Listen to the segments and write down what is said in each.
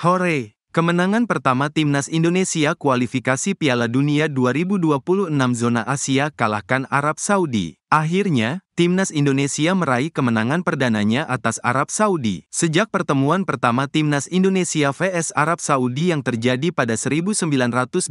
Hore! Kemenangan pertama Timnas Indonesia kualifikasi Piala Dunia 2026 zona Asia kalahkan Arab Saudi. Akhirnya, Timnas Indonesia meraih kemenangan perdananya atas Arab Saudi. Sejak pertemuan pertama Timnas Indonesia vs Arab Saudi yang terjadi pada 1983,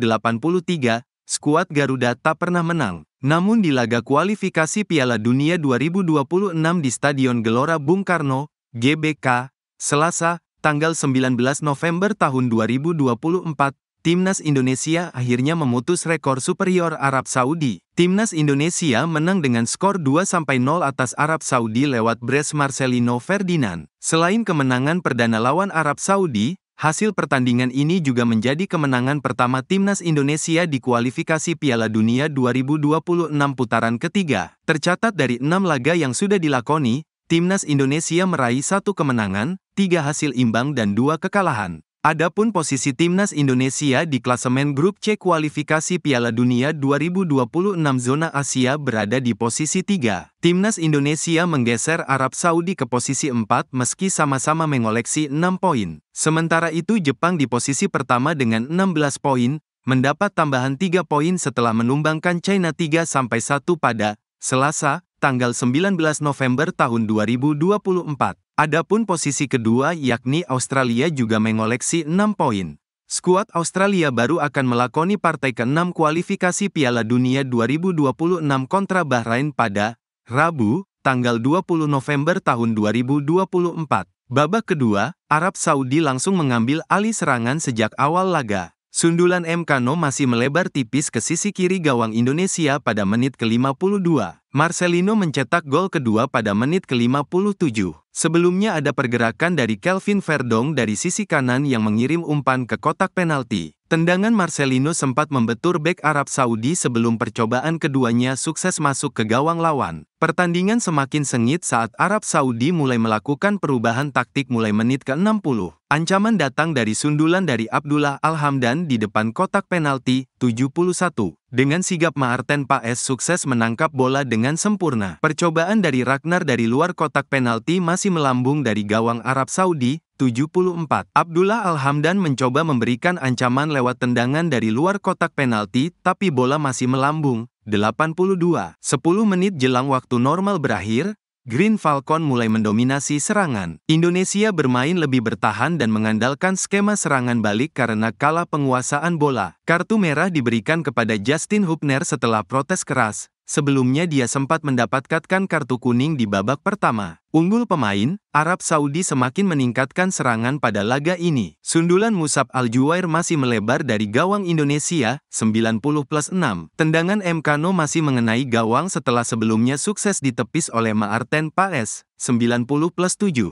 skuad Garuda tak pernah menang. Namun di laga kualifikasi Piala Dunia 2026 di Stadion Gelora Bung Karno, GBK, Selasa, tanggal 19 November tahun 2024, Timnas Indonesia akhirnya memutus rekor superior Arab Saudi. Timnas Indonesia menang dengan skor 2-0 atas Arab Saudi lewat Bres Marcelino Ferdinand. Selain kemenangan perdana lawan Arab Saudi, hasil pertandingan ini juga menjadi kemenangan pertama Timnas Indonesia di kualifikasi Piala Dunia 2026 putaran ketiga. Tercatat dari enam laga yang sudah dilakoni, timnas Indonesia meraih satu kemenangan, tiga hasil imbang dan dua kekalahan. Adapun posisi timnas Indonesia di klasemen grup C kualifikasi Piala Dunia 2026 zona Asia berada di posisi 3. Timnas Indonesia menggeser Arab Saudi ke posisi 4 meski sama-sama mengoleksi 6 poin. Sementara itu Jepang di posisi pertama dengan 16 poin, mendapat tambahan 3 poin setelah menumbangkan China 3-1 pada Selasa, tanggal 19 November tahun 2024. Adapun posisi kedua yakni Australia juga mengoleksi 6 poin. Skuad Australia baru akan melakoni partai ke-6 kualifikasi Piala Dunia 2026 kontra Bahrain pada Rabu, tanggal 20 November tahun 2024. Babak kedua, Arab Saudi langsung mengambil alih serangan sejak awal laga. Sundulan M. Kano masih melebar tipis ke sisi kiri gawang Indonesia pada menit ke-52. Marcelino mencetak gol kedua pada menit ke-57. Sebelumnya ada pergerakan dari Kelvin Verdong dari sisi kanan yang mengirim umpan ke kotak penalti. Tendangan Marcelino sempat membetur bek Arab Saudi sebelum percobaan keduanya sukses masuk ke gawang lawan. Pertandingan semakin sengit saat Arab Saudi mulai melakukan perubahan taktik mulai menit ke-60. Ancaman datang dari sundulan dari Abdullah Alhamdan di depan kotak penalti 71. Dengan sigap Maarten Paes sukses menangkap bola dengan sempurna. Percobaan dari Ragnar dari luar kotak penalti masih melambung dari gawang Arab Saudi 74. Abdullah Alhamdan mencoba memberikan ancaman lewat tendangan dari luar kotak penalti tapi bola masih melambung. 82. 10 menit jelang waktu normal berakhir, Green Falcon mulai mendominasi serangan. Indonesia bermain lebih bertahan dan mengandalkan skema serangan balik karena kalah penguasaan bola. Kartu merah diberikan kepada Justin Hubner setelah protes keras. Sebelumnya dia sempat mendapatkan kartu kuning di babak pertama. Unggul pemain, Arab Saudi semakin meningkatkan serangan pada laga ini. Sundulan Musab Al-Juwair masih melebar dari gawang Indonesia, 90 plus 6. Tendangan M. masih mengenai gawang setelah sebelumnya sukses ditepis oleh Maarten Paes, 90 plus 7.